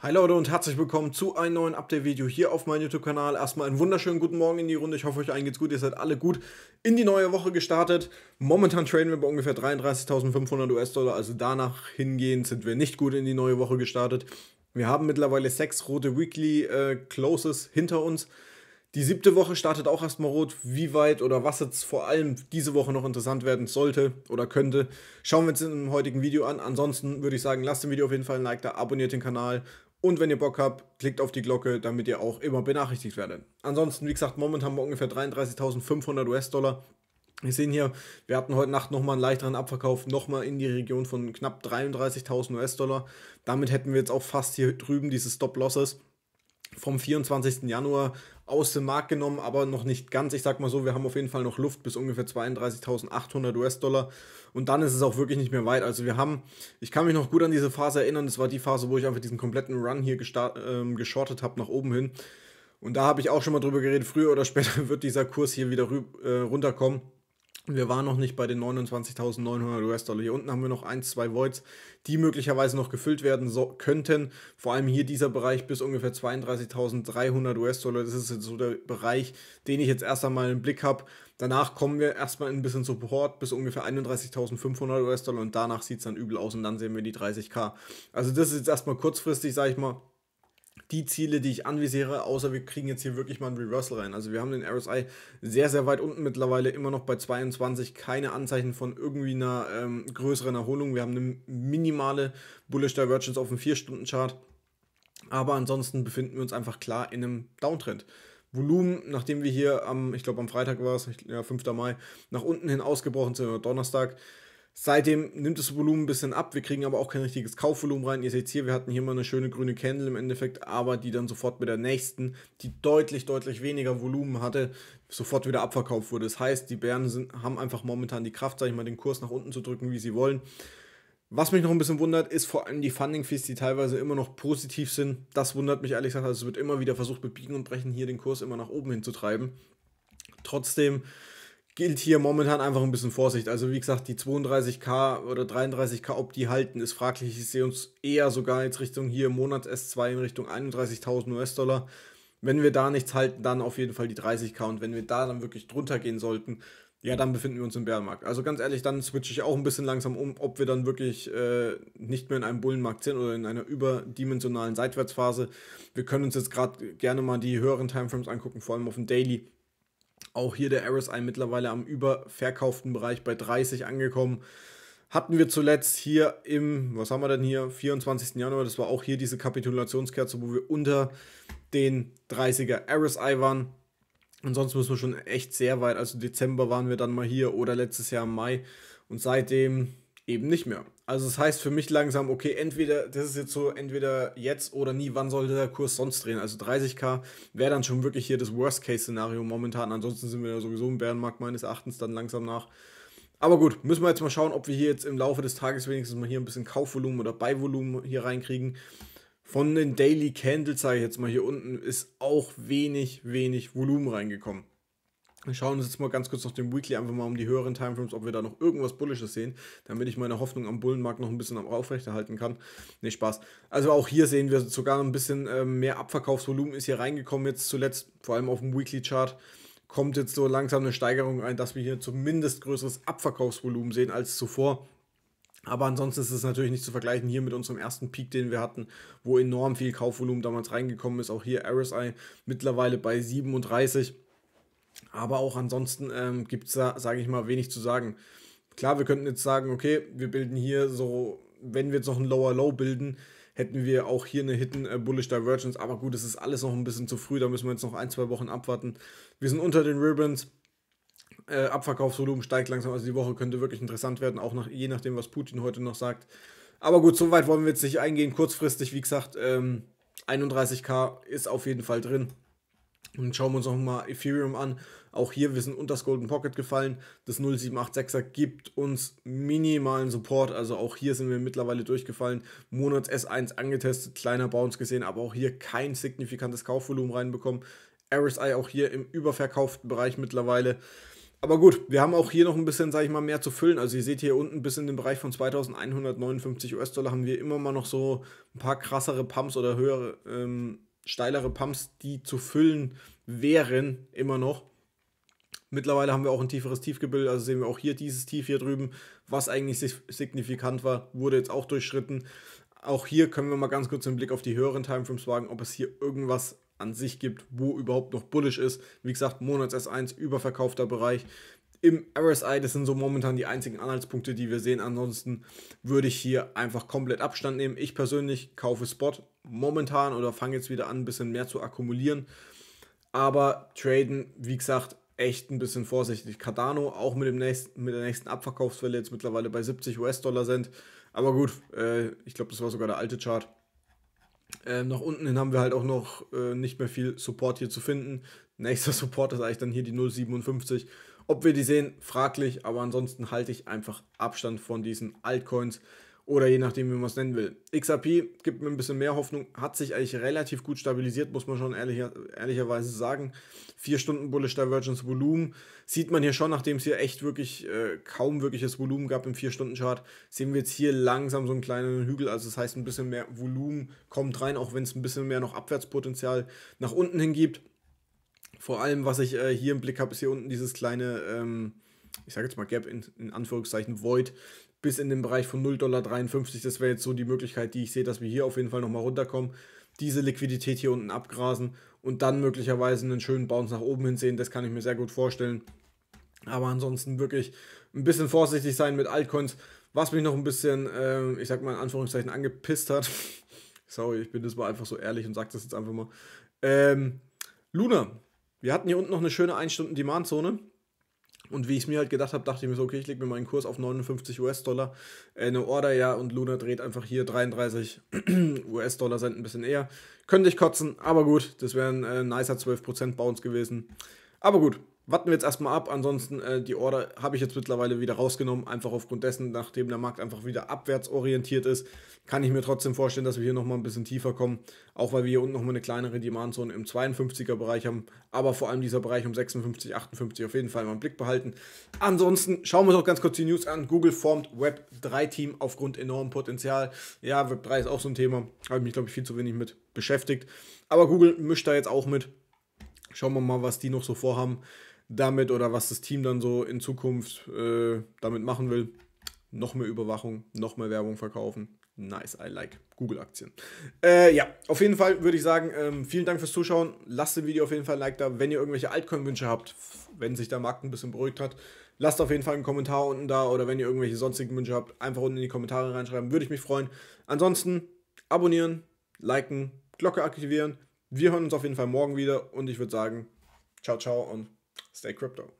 Hi Leute und herzlich willkommen zu einem neuen Update-Video hier auf meinem YouTube-Kanal. Erstmal einen wunderschönen guten Morgen in die Runde. Ich hoffe, euch allen geht's gut. Ihr seid alle gut in die neue Woche gestartet. Momentan traden wir bei ungefähr 33.500 US-Dollar. Also danach hingehend sind wir nicht gut in die neue Woche gestartet. Wir haben mittlerweile sechs rote Weekly äh, Closes hinter uns. Die siebte Woche startet auch erstmal rot. Wie weit oder was jetzt vor allem diese Woche noch interessant werden sollte oder könnte, schauen wir uns im heutigen Video an. Ansonsten würde ich sagen, lasst dem Video auf jeden Fall ein Like da, abonniert den Kanal und wenn ihr Bock habt, klickt auf die Glocke, damit ihr auch immer benachrichtigt werdet. Ansonsten, wie gesagt, momentan haben wir ungefähr 33.500 US-Dollar. Wir sehen hier, wir hatten heute Nacht nochmal einen leichteren Abverkauf, nochmal in die Region von knapp 33.000 US-Dollar. Damit hätten wir jetzt auch fast hier drüben diese Stop-Losses vom 24. Januar aus dem Markt genommen, aber noch nicht ganz. Ich sag mal so, wir haben auf jeden Fall noch Luft bis ungefähr 32.800 US-Dollar und dann ist es auch wirklich nicht mehr weit. Also wir haben, ich kann mich noch gut an diese Phase erinnern, das war die Phase, wo ich einfach diesen kompletten Run hier ähm, geschortet habe nach oben hin. Und da habe ich auch schon mal drüber geredet, früher oder später wird dieser Kurs hier wieder äh, runterkommen. Wir waren noch nicht bei den 29.900 US-Dollar. Hier unten haben wir noch ein, zwei Voids, die möglicherweise noch gefüllt werden so könnten. Vor allem hier dieser Bereich bis ungefähr 32.300 US-Dollar. Das ist jetzt so der Bereich, den ich jetzt erst einmal im Blick habe. Danach kommen wir erstmal ein bisschen Support bis ungefähr 31.500 US-Dollar und danach sieht es dann übel aus und dann sehen wir die 30k. Also das ist jetzt erstmal kurzfristig, sage ich mal, die Ziele, die ich anvisiere, außer wir kriegen jetzt hier wirklich mal ein Reversal rein. Also wir haben den RSI sehr, sehr weit unten mittlerweile, immer noch bei 22, keine Anzeichen von irgendwie einer ähm, größeren Erholung. Wir haben eine minimale Bullish Divergence auf dem 4-Stunden-Chart, aber ansonsten befinden wir uns einfach klar in einem Downtrend. Volumen, nachdem wir hier am, ich glaube am Freitag war es, ja, 5. Mai, nach unten hin ausgebrochen sind, oder Donnerstag, Seitdem nimmt das Volumen ein bisschen ab. Wir kriegen aber auch kein richtiges Kaufvolumen rein. Ihr seht hier, wir hatten hier mal eine schöne grüne Candle im Endeffekt, aber die dann sofort mit der nächsten, die deutlich, deutlich weniger Volumen hatte, sofort wieder abverkauft wurde. Das heißt, die Bären sind, haben einfach momentan die Kraft, sage ich mal, den Kurs nach unten zu drücken, wie sie wollen. Was mich noch ein bisschen wundert, ist vor allem die Funding Fees, die teilweise immer noch positiv sind. Das wundert mich ehrlich gesagt. Also es wird immer wieder versucht, mit Biegen und Brechen hier den Kurs immer nach oben hinzutreiben. Trotzdem gilt hier momentan einfach ein bisschen Vorsicht. Also wie gesagt, die 32k oder 33k, ob die halten, ist fraglich. Ich sehe uns eher sogar jetzt Richtung hier Monats S2 in Richtung 31.000 US-Dollar. Wenn wir da nichts halten, dann auf jeden Fall die 30k. Und wenn wir da dann wirklich drunter gehen sollten, ja, dann befinden wir uns im Bärenmarkt. Also ganz ehrlich, dann switche ich auch ein bisschen langsam um, ob wir dann wirklich äh, nicht mehr in einem Bullenmarkt sind oder in einer überdimensionalen Seitwärtsphase. Wir können uns jetzt gerade gerne mal die höheren Timeframes angucken, vor allem auf dem Daily auch hier der RSI mittlerweile am überverkauften Bereich bei 30 angekommen. Hatten wir zuletzt hier im, was haben wir denn hier, 24. Januar, das war auch hier diese Kapitulationskerze, wo wir unter den 30er RSI waren. Ansonsten müssen wir schon echt sehr weit, also Dezember waren wir dann mal hier oder letztes Jahr im Mai. Und seitdem eben nicht mehr. Also das heißt für mich langsam, okay, entweder, das ist jetzt so, entweder jetzt oder nie, wann sollte der Kurs sonst drehen? Also 30k wäre dann schon wirklich hier das Worst-Case-Szenario momentan. Ansonsten sind wir ja sowieso im Bärenmarkt meines Erachtens dann langsam nach. Aber gut, müssen wir jetzt mal schauen, ob wir hier jetzt im Laufe des Tages wenigstens mal hier ein bisschen Kaufvolumen oder Beivolumen hier reinkriegen. Von den Daily Candles, sage ich jetzt mal hier unten, ist auch wenig, wenig Volumen reingekommen. Wir schauen uns jetzt mal ganz kurz noch den Weekly einfach mal um die höheren Timeframes, ob wir da noch irgendwas Bullisches sehen, damit ich meine Hoffnung am Bullenmarkt noch ein bisschen aufrechterhalten kann. Nee, Spaß. Also auch hier sehen wir sogar ein bisschen ähm, mehr Abverkaufsvolumen ist hier reingekommen jetzt zuletzt, vor allem auf dem Weekly Chart kommt jetzt so langsam eine Steigerung ein, dass wir hier zumindest größeres Abverkaufsvolumen sehen als zuvor. Aber ansonsten ist es natürlich nicht zu vergleichen hier mit unserem ersten Peak, den wir hatten, wo enorm viel Kaufvolumen damals reingekommen ist. Auch hier RSI mittlerweile bei 37 aber auch ansonsten ähm, gibt es da, sage ich mal, wenig zu sagen. Klar, wir könnten jetzt sagen, okay, wir bilden hier so, wenn wir jetzt noch ein Lower Low bilden, hätten wir auch hier eine Hidden äh, Bullish Divergence. Aber gut, es ist alles noch ein bisschen zu früh, da müssen wir jetzt noch ein, zwei Wochen abwarten. Wir sind unter den Ribbons. Äh, Abverkaufsvolumen steigt langsam, also die Woche könnte wirklich interessant werden, auch nach, je nachdem, was Putin heute noch sagt. Aber gut, soweit wollen wir jetzt nicht eingehen. Kurzfristig, wie gesagt, ähm, 31k ist auf jeden Fall drin. Und schauen wir uns nochmal Ethereum an. Auch hier, wir sind unter das Golden Pocket gefallen. Das 0786er gibt uns minimalen Support. Also auch hier sind wir mittlerweile durchgefallen. Monats S1 angetestet, kleiner Bounce gesehen, aber auch hier kein signifikantes Kaufvolumen reinbekommen. RSI auch hier im überverkauften Bereich mittlerweile. Aber gut, wir haben auch hier noch ein bisschen, sage ich mal, mehr zu füllen. Also ihr seht hier unten bis in den Bereich von 2159 US-Dollar haben wir immer mal noch so ein paar krassere Pumps oder höhere ähm, steilere Pumps, die zu füllen wären, immer noch. Mittlerweile haben wir auch ein tieferes Tief gebildet, also sehen wir auch hier dieses Tief hier drüben, was eigentlich signifikant war, wurde jetzt auch durchschritten. Auch hier können wir mal ganz kurz einen Blick auf die höheren Timeframes wagen, ob es hier irgendwas an sich gibt, wo überhaupt noch bullish ist. Wie gesagt, Monats S1 überverkaufter Bereich. Im RSI, das sind so momentan die einzigen Anhaltspunkte, die wir sehen. Ansonsten würde ich hier einfach komplett Abstand nehmen. Ich persönlich kaufe Spot, momentan oder fange jetzt wieder an, ein bisschen mehr zu akkumulieren. Aber traden, wie gesagt, echt ein bisschen vorsichtig. Cardano auch mit, dem nächsten, mit der nächsten Abverkaufswelle jetzt mittlerweile bei 70 US-Dollar sind. Aber gut, äh, ich glaube, das war sogar der alte Chart. Äh, nach unten hin haben wir halt auch noch äh, nicht mehr viel Support hier zu finden. Nächster Support ist eigentlich dann hier die 0,57. Ob wir die sehen, fraglich, aber ansonsten halte ich einfach Abstand von diesen Altcoins oder je nachdem, wie man es nennen will. XRP gibt mir ein bisschen mehr Hoffnung, hat sich eigentlich relativ gut stabilisiert, muss man schon ehrlicher, ehrlicherweise sagen. 4 Stunden Bullish Divergence Volumen sieht man hier schon, nachdem es hier echt wirklich äh, kaum wirkliches Volumen gab im 4 Stunden Chart, sehen wir jetzt hier langsam so einen kleinen Hügel, also das heißt ein bisschen mehr Volumen kommt rein, auch wenn es ein bisschen mehr noch Abwärtspotenzial nach unten hin gibt. Vor allem, was ich äh, hier im Blick habe, ist hier unten dieses kleine ähm, ich sage jetzt mal Gap in, in, Anführungszeichen Void, bis in den Bereich von 0,53 Dollar. Das wäre jetzt so die Möglichkeit, die ich sehe, dass wir hier auf jeden Fall nochmal runterkommen, diese Liquidität hier unten abgrasen und dann möglicherweise einen schönen Bounce nach oben hinsehen. Das kann ich mir sehr gut vorstellen. Aber ansonsten wirklich ein bisschen vorsichtig sein mit Altcoins. Was mich noch ein bisschen, äh, ich sag mal in Anführungszeichen, angepisst hat. Sorry, ich bin das mal einfach so ehrlich und sag das jetzt einfach mal. Ähm, Luna, wir hatten hier unten noch eine schöne 1-Stunden-Demand-Zone. Und wie ich es mir halt gedacht habe, dachte ich mir so, okay, ich lege mir meinen Kurs auf 59 US-Dollar, äh, eine Order, ja, und Luna dreht einfach hier 33 US-Dollar Cent ein bisschen eher. Könnte ich kotzen, aber gut, das wären ein äh, nicer 12% Bounce gewesen. Aber gut, warten wir jetzt erstmal ab. Ansonsten äh, die Order habe ich jetzt mittlerweile wieder rausgenommen, einfach aufgrund dessen, nachdem der Markt einfach wieder abwärts orientiert ist, kann ich mir trotzdem vorstellen, dass wir hier nochmal ein bisschen tiefer kommen, auch weil wir hier unten nochmal eine kleinere Demandzone im 52er Bereich haben, aber vor allem dieser Bereich um 56, 58 auf jeden Fall mal im Blick behalten. Ansonsten schauen wir uns auch ganz kurz die News an. Google formt Web 3 Team aufgrund enormem Potenzial. Ja, Web 3 ist auch so ein Thema, habe ich mich glaube ich viel zu wenig mit beschäftigt, aber Google mischt da jetzt auch mit. Schauen wir mal, was die noch so vorhaben damit oder was das Team dann so in Zukunft äh, damit machen will. Noch mehr Überwachung, noch mehr Werbung verkaufen. Nice, I like. Google-Aktien. Äh, ja, auf jeden Fall würde ich sagen, ähm, vielen Dank fürs Zuschauen. Lasst dem Video auf jeden Fall ein Like da. Wenn ihr irgendwelche Altcoin-Wünsche habt, wenn sich der Markt ein bisschen beruhigt hat, lasst auf jeden Fall einen Kommentar unten da oder wenn ihr irgendwelche sonstigen Wünsche habt, einfach unten in die Kommentare reinschreiben. Würde ich mich freuen. Ansonsten abonnieren, liken, Glocke aktivieren. Wir hören uns auf jeden Fall morgen wieder und ich würde sagen, ciao, ciao und Stay crypto.